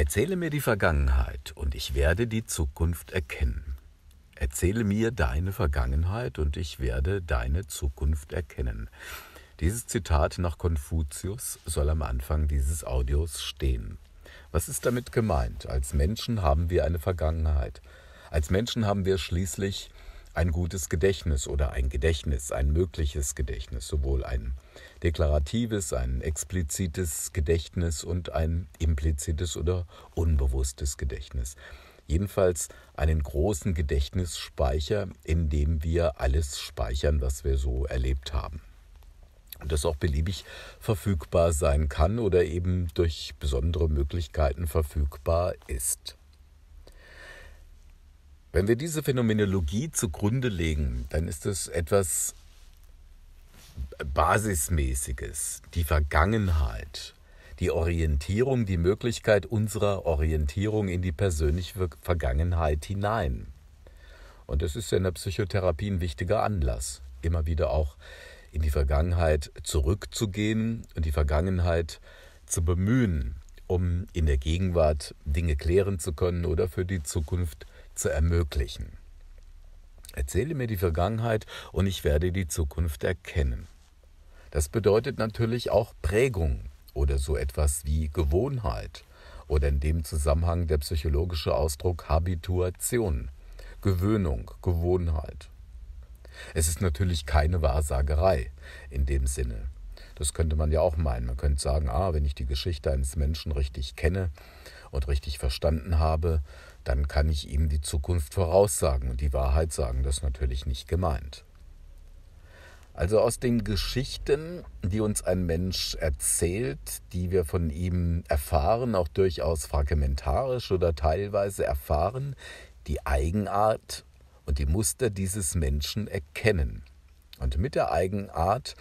Erzähle mir die Vergangenheit und ich werde die Zukunft erkennen. Erzähle mir deine Vergangenheit und ich werde deine Zukunft erkennen. Dieses Zitat nach Konfuzius soll am Anfang dieses Audios stehen. Was ist damit gemeint? Als Menschen haben wir eine Vergangenheit. Als Menschen haben wir schließlich ein gutes Gedächtnis oder ein Gedächtnis, ein mögliches Gedächtnis, sowohl ein deklaratives, ein explizites Gedächtnis und ein implizites oder unbewusstes Gedächtnis. Jedenfalls einen großen Gedächtnisspeicher, in dem wir alles speichern, was wir so erlebt haben und das auch beliebig verfügbar sein kann oder eben durch besondere Möglichkeiten verfügbar ist. Wenn wir diese Phänomenologie zugrunde legen, dann ist es etwas Basismäßiges, die Vergangenheit, die Orientierung, die Möglichkeit unserer Orientierung in die persönliche Vergangenheit hinein. Und das ist ja in der Psychotherapie ein wichtiger Anlass, immer wieder auch in die Vergangenheit zurückzugehen und die Vergangenheit zu bemühen, um in der Gegenwart Dinge klären zu können oder für die Zukunft zu ermöglichen. Erzähle mir die Vergangenheit und ich werde die Zukunft erkennen. Das bedeutet natürlich auch Prägung oder so etwas wie Gewohnheit oder in dem Zusammenhang der psychologische Ausdruck Habituation, Gewöhnung, Gewohnheit. Es ist natürlich keine Wahrsagerei in dem Sinne. Das könnte man ja auch meinen. Man könnte sagen, ah, wenn ich die Geschichte eines Menschen richtig kenne und richtig verstanden habe, dann kann ich ihm die Zukunft voraussagen und die Wahrheit sagen. Das ist natürlich nicht gemeint. Also aus den Geschichten, die uns ein Mensch erzählt, die wir von ihm erfahren, auch durchaus fragmentarisch oder teilweise erfahren, die Eigenart und die Muster dieses Menschen erkennen. Und mit der Eigenart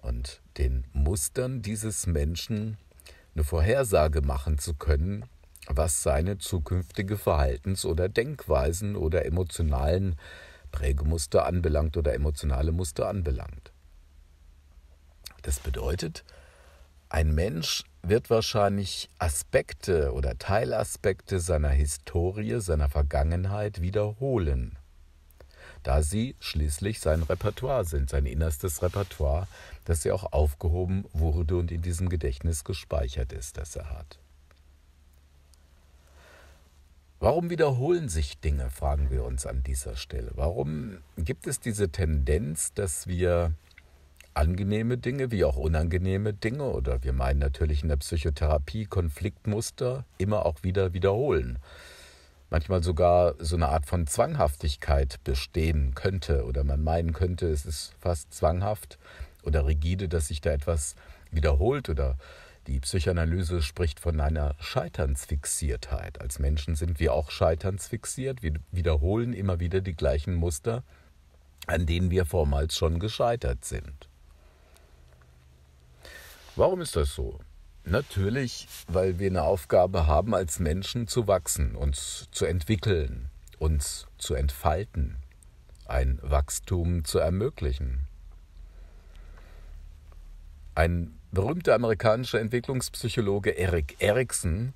und den Mustern dieses Menschen eine Vorhersage machen zu können, was seine zukünftige Verhaltens- oder Denkweisen oder emotionalen Prägemuster anbelangt oder emotionale Muster anbelangt. Das bedeutet, ein Mensch wird wahrscheinlich Aspekte oder Teilaspekte seiner Historie, seiner Vergangenheit wiederholen, da sie schließlich sein Repertoire sind, sein innerstes Repertoire, das ja auch aufgehoben wurde und in diesem Gedächtnis gespeichert ist, das er hat. Warum wiederholen sich Dinge, fragen wir uns an dieser Stelle. Warum gibt es diese Tendenz, dass wir angenehme Dinge wie auch unangenehme Dinge oder wir meinen natürlich in der Psychotherapie Konfliktmuster immer auch wieder wiederholen? Manchmal sogar so eine Art von Zwanghaftigkeit bestehen könnte oder man meinen könnte, es ist fast zwanghaft oder rigide, dass sich da etwas wiederholt oder äh, die Psychoanalyse spricht von einer Scheiternsfixiertheit. Als Menschen sind wir auch scheiternsfixiert. Wir wiederholen immer wieder die gleichen Muster, an denen wir vormals schon gescheitert sind. Warum ist das so? Natürlich, weil wir eine Aufgabe haben, als Menschen zu wachsen, uns zu entwickeln, uns zu entfalten, ein Wachstum zu ermöglichen. Ein berühmter amerikanischer Entwicklungspsychologe Eric Erickson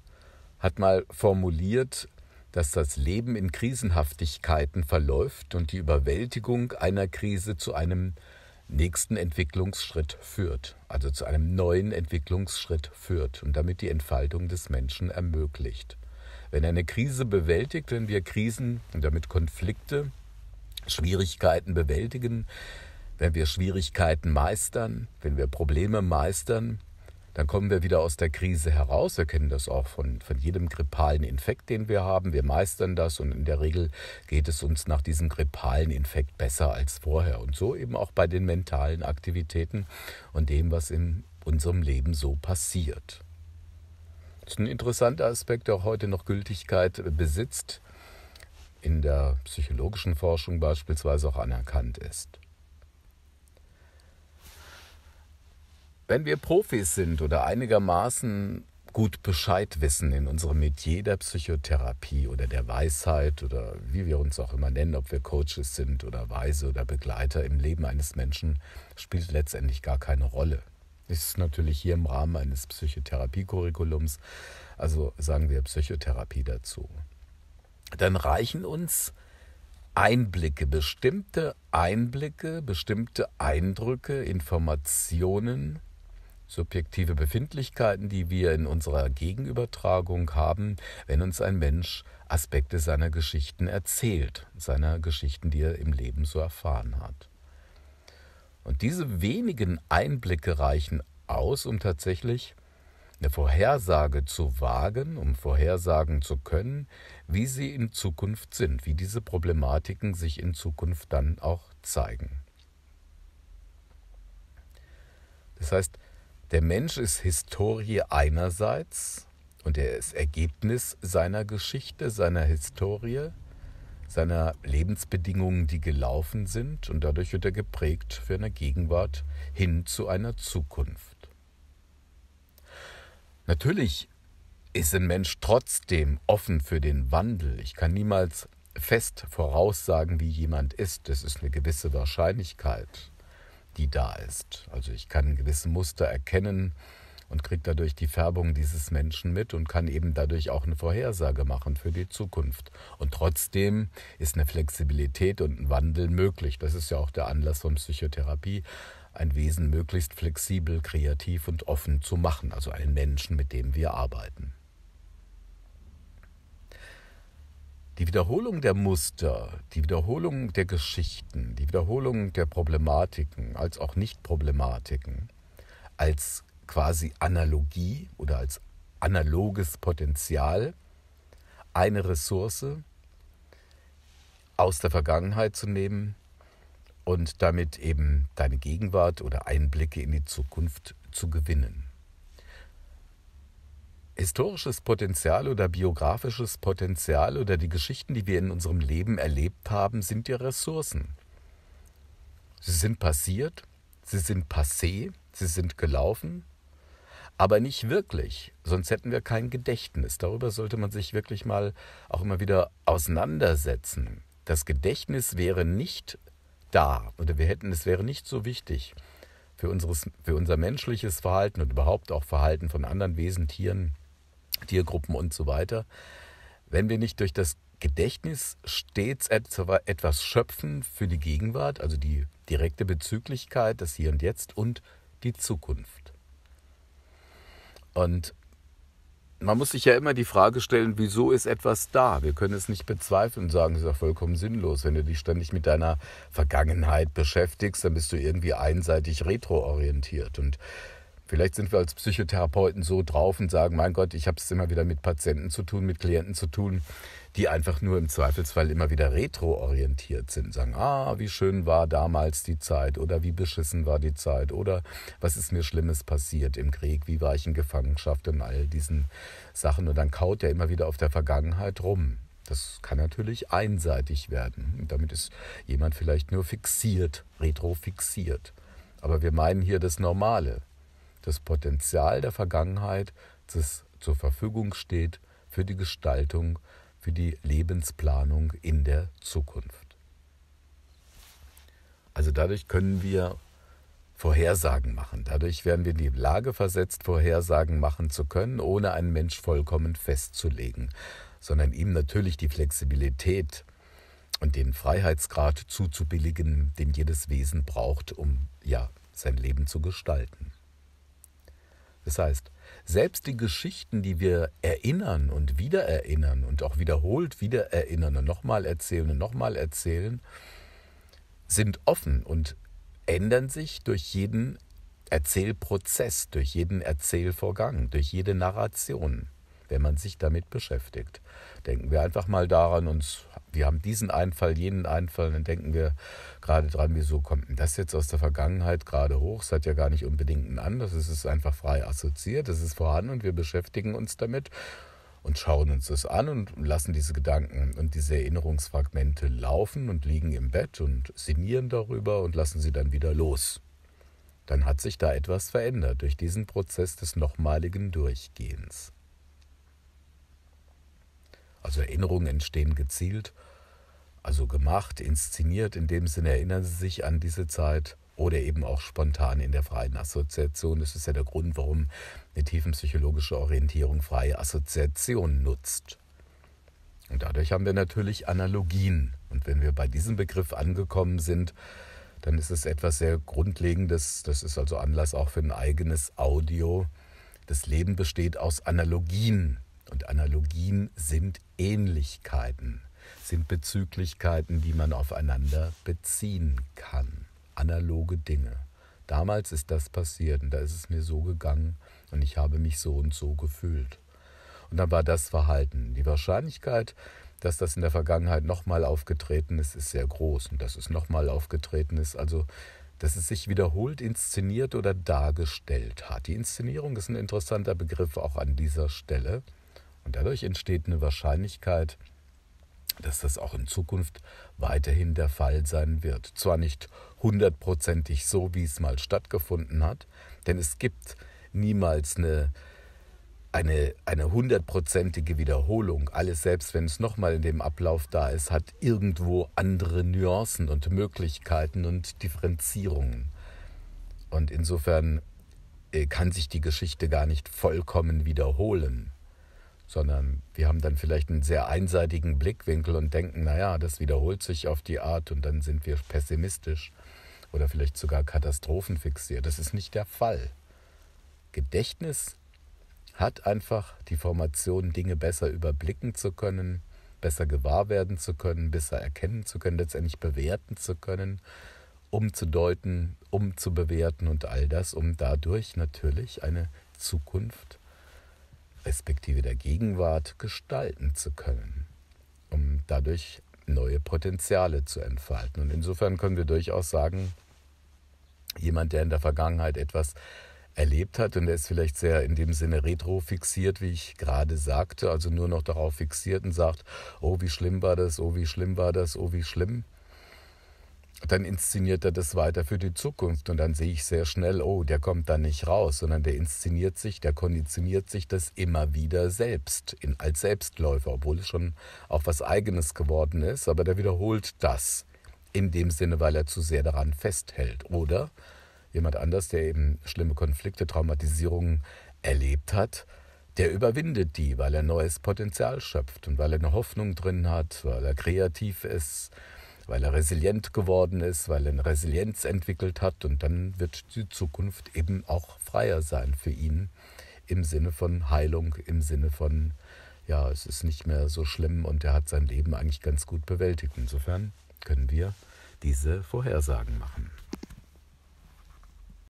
hat mal formuliert, dass das Leben in Krisenhaftigkeiten verläuft und die Überwältigung einer Krise zu einem nächsten Entwicklungsschritt führt, also zu einem neuen Entwicklungsschritt führt und damit die Entfaltung des Menschen ermöglicht. Wenn eine Krise bewältigt, wenn wir Krisen und damit Konflikte, Schwierigkeiten bewältigen, wenn wir Schwierigkeiten meistern, wenn wir Probleme meistern, dann kommen wir wieder aus der Krise heraus. Wir kennen das auch von, von jedem grippalen Infekt, den wir haben. Wir meistern das und in der Regel geht es uns nach diesem grippalen Infekt besser als vorher. Und so eben auch bei den mentalen Aktivitäten und dem, was in unserem Leben so passiert. Das ist ein interessanter Aspekt, der auch heute noch Gültigkeit besitzt, in der psychologischen Forschung beispielsweise auch anerkannt ist. Wenn wir Profis sind oder einigermaßen gut Bescheid wissen in unserem Metier der Psychotherapie oder der Weisheit oder wie wir uns auch immer nennen, ob wir Coaches sind oder Weise oder Begleiter im Leben eines Menschen, spielt letztendlich gar keine Rolle. Das ist natürlich hier im Rahmen eines Psychotherapie-Curriculums, also sagen wir Psychotherapie dazu. Dann reichen uns Einblicke, bestimmte Einblicke, bestimmte Eindrücke, Informationen, subjektive Befindlichkeiten, die wir in unserer Gegenübertragung haben, wenn uns ein Mensch Aspekte seiner Geschichten erzählt, seiner Geschichten, die er im Leben so erfahren hat. Und diese wenigen Einblicke reichen aus, um tatsächlich eine Vorhersage zu wagen, um vorhersagen zu können, wie sie in Zukunft sind, wie diese Problematiken sich in Zukunft dann auch zeigen. Das heißt, der Mensch ist Historie einerseits und er ist Ergebnis seiner Geschichte, seiner Historie, seiner Lebensbedingungen, die gelaufen sind und dadurch wird er geprägt für eine Gegenwart hin zu einer Zukunft. Natürlich ist ein Mensch trotzdem offen für den Wandel. Ich kann niemals fest voraussagen, wie jemand ist. Das ist eine gewisse Wahrscheinlichkeit die da ist. Also ich kann gewisse Muster erkennen und kriege dadurch die Färbung dieses Menschen mit und kann eben dadurch auch eine Vorhersage machen für die Zukunft. Und trotzdem ist eine Flexibilität und ein Wandel möglich. Das ist ja auch der Anlass von Psychotherapie, ein Wesen möglichst flexibel, kreativ und offen zu machen, also einen Menschen, mit dem wir arbeiten. Die Wiederholung der Muster, die Wiederholung der Geschichten, die Wiederholung der Problematiken als auch Nicht-Problematiken als quasi Analogie oder als analoges Potenzial, eine Ressource aus der Vergangenheit zu nehmen und damit eben deine Gegenwart oder Einblicke in die Zukunft zu gewinnen historisches Potenzial oder biografisches Potenzial oder die Geschichten, die wir in unserem Leben erlebt haben, sind ja Ressourcen. Sie sind passiert, sie sind passé, sie sind gelaufen, aber nicht wirklich, sonst hätten wir kein Gedächtnis. Darüber sollte man sich wirklich mal auch immer wieder auseinandersetzen. Das Gedächtnis wäre nicht da oder wir hätten, es wäre nicht so wichtig für, unseres, für unser menschliches Verhalten und überhaupt auch Verhalten von anderen Wesen, Tieren, Tiergruppen und so weiter. Wenn wir nicht durch das Gedächtnis stets etwas schöpfen für die Gegenwart, also die direkte Bezüglichkeit, das Hier und Jetzt und die Zukunft. Und man muss sich ja immer die Frage stellen, wieso ist etwas da? Wir können es nicht bezweifeln und sagen, es ist ja vollkommen sinnlos. Wenn du dich ständig mit deiner Vergangenheit beschäftigst, dann bist du irgendwie einseitig retroorientiert. Und Vielleicht sind wir als Psychotherapeuten so drauf und sagen, mein Gott, ich habe es immer wieder mit Patienten zu tun, mit Klienten zu tun, die einfach nur im Zweifelsfall immer wieder retroorientiert sind, sagen, ah, wie schön war damals die Zeit oder wie beschissen war die Zeit oder was ist mir Schlimmes passiert im Krieg, wie war ich in Gefangenschaft und all diesen Sachen und dann kaut er immer wieder auf der Vergangenheit rum. Das kann natürlich einseitig werden. Und damit ist jemand vielleicht nur fixiert, retrofixiert. Aber wir meinen hier das Normale das Potenzial der Vergangenheit, das zur Verfügung steht für die Gestaltung, für die Lebensplanung in der Zukunft. Also dadurch können wir Vorhersagen machen. Dadurch werden wir in die Lage versetzt, Vorhersagen machen zu können, ohne einen Mensch vollkommen festzulegen, sondern ihm natürlich die Flexibilität und den Freiheitsgrad zuzubilligen, den jedes Wesen braucht, um ja sein Leben zu gestalten. Das heißt, selbst die Geschichten, die wir erinnern und wiedererinnern und auch wiederholt wiedererinnern und nochmal erzählen und nochmal erzählen, sind offen und ändern sich durch jeden Erzählprozess, durch jeden Erzählvorgang, durch jede Narration wenn man sich damit beschäftigt. Denken wir einfach mal daran, uns, wir haben diesen Einfall, jenen Einfall, dann denken wir gerade dran, wieso kommt denn das jetzt aus der Vergangenheit gerade hoch? Es hat ja gar nicht unbedingt einen Anlass, es ist einfach frei assoziiert, es ist vorhanden und wir beschäftigen uns damit und schauen uns das an und lassen diese Gedanken und diese Erinnerungsfragmente laufen und liegen im Bett und sinnieren darüber und lassen sie dann wieder los. Dann hat sich da etwas verändert durch diesen Prozess des nochmaligen Durchgehens. Also Erinnerungen entstehen gezielt, also gemacht, inszeniert. In dem Sinne erinnern sie sich an diese Zeit oder eben auch spontan in der freien Assoziation. Das ist ja der Grund, warum eine tiefenpsychologische Orientierung freie Assoziation nutzt. Und dadurch haben wir natürlich Analogien. Und wenn wir bei diesem Begriff angekommen sind, dann ist es etwas sehr Grundlegendes. Das ist also Anlass auch für ein eigenes Audio. Das Leben besteht aus Analogien. Und Analogien sind Ähnlichkeiten sind Bezüglichkeiten, die man aufeinander beziehen kann. Analoge Dinge. Damals ist das passiert und da ist es mir so gegangen und ich habe mich so und so gefühlt. Und dann war das Verhalten. Die Wahrscheinlichkeit, dass das in der Vergangenheit nochmal aufgetreten ist, ist sehr groß und dass es nochmal aufgetreten ist, also dass es sich wiederholt inszeniert oder dargestellt hat. Die Inszenierung ist ein interessanter Begriff auch an dieser Stelle. Und dadurch entsteht eine Wahrscheinlichkeit, dass das auch in Zukunft weiterhin der Fall sein wird. Zwar nicht hundertprozentig so, wie es mal stattgefunden hat, denn es gibt niemals eine eine, eine hundertprozentige Wiederholung. Alles, selbst wenn es nochmal in dem Ablauf da ist, hat irgendwo andere Nuancen und Möglichkeiten und Differenzierungen. Und insofern äh, kann sich die Geschichte gar nicht vollkommen wiederholen sondern wir haben dann vielleicht einen sehr einseitigen Blickwinkel und denken, naja, das wiederholt sich auf die Art und dann sind wir pessimistisch oder vielleicht sogar katastrophenfixiert. Das ist nicht der Fall. Gedächtnis hat einfach die Formation, Dinge besser überblicken zu können, besser gewahr werden zu können, besser erkennen zu können, letztendlich bewerten zu können, umzudeuten, umzubewerten und all das, um dadurch natürlich eine Zukunft zu respektive der Gegenwart gestalten zu können, um dadurch neue Potenziale zu entfalten. Und insofern können wir durchaus sagen, jemand, der in der Vergangenheit etwas erlebt hat und der ist vielleicht sehr in dem Sinne retro fixiert, wie ich gerade sagte, also nur noch darauf fixiert und sagt, oh wie schlimm war das, oh wie schlimm war das, oh wie schlimm, dann inszeniert er das weiter für die Zukunft und dann sehe ich sehr schnell, oh, der kommt da nicht raus, sondern der inszeniert sich, der konditioniert sich das immer wieder selbst in, als Selbstläufer, obwohl es schon auch was eigenes geworden ist, aber der wiederholt das in dem Sinne, weil er zu sehr daran festhält oder jemand anders, der eben schlimme Konflikte, Traumatisierungen erlebt hat, der überwindet die, weil er neues Potenzial schöpft und weil er eine Hoffnung drin hat, weil er kreativ ist, weil er resilient geworden ist, weil er eine Resilienz entwickelt hat und dann wird die Zukunft eben auch freier sein für ihn im Sinne von Heilung, im Sinne von, ja, es ist nicht mehr so schlimm und er hat sein Leben eigentlich ganz gut bewältigt. Insofern können wir diese Vorhersagen machen.